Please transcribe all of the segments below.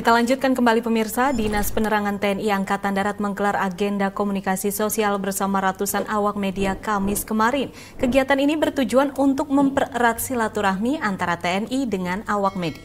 Kita lanjutkan kembali pemirsa, Dinas Penerangan TNI Angkatan Darat menggelar agenda komunikasi sosial bersama ratusan awak media Kamis kemarin. Kegiatan ini bertujuan untuk mempererat silaturahmi antara TNI dengan awak media.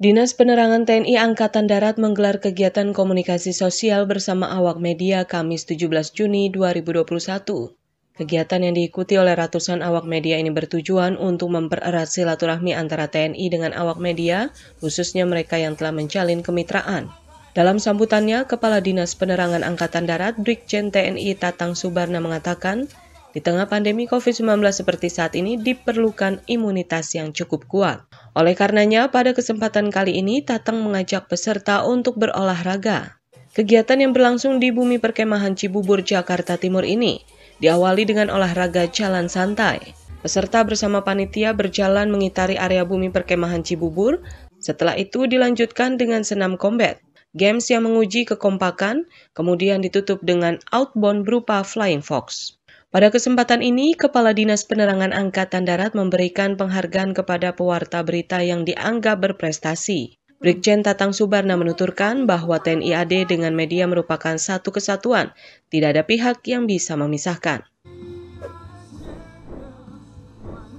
Dinas Penerangan TNI Angkatan Darat menggelar kegiatan komunikasi sosial bersama awak media Kamis 17 Juni 2021. Kegiatan yang diikuti oleh ratusan awak media ini bertujuan untuk mempererat silaturahmi antara TNI dengan awak media, khususnya mereka yang telah menjalin kemitraan. Dalam sambutannya, Kepala Dinas Penerangan Angkatan Darat Brigjen TNI Tatang Subarna mengatakan, di tengah pandemi COVID-19 seperti saat ini diperlukan imunitas yang cukup kuat. Oleh karenanya, pada kesempatan kali ini Tatang mengajak peserta untuk berolahraga. Kegiatan yang berlangsung di Bumi Perkemahan Cibubur, Jakarta Timur ini diawali dengan olahraga jalan santai. Peserta bersama panitia berjalan mengitari area bumi perkemahan Cibubur, setelah itu dilanjutkan dengan senam combat, games yang menguji kekompakan, kemudian ditutup dengan outbound berupa flying fox. Pada kesempatan ini, Kepala Dinas Penerangan Angkatan Darat memberikan penghargaan kepada pewarta berita yang dianggap berprestasi. Brigjen Tatang Subarna menuturkan bahwa TNI AD dengan media merupakan satu kesatuan, tidak ada pihak yang bisa memisahkan.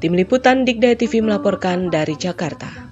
Tim Liputan Dikdaya TV melaporkan dari Jakarta.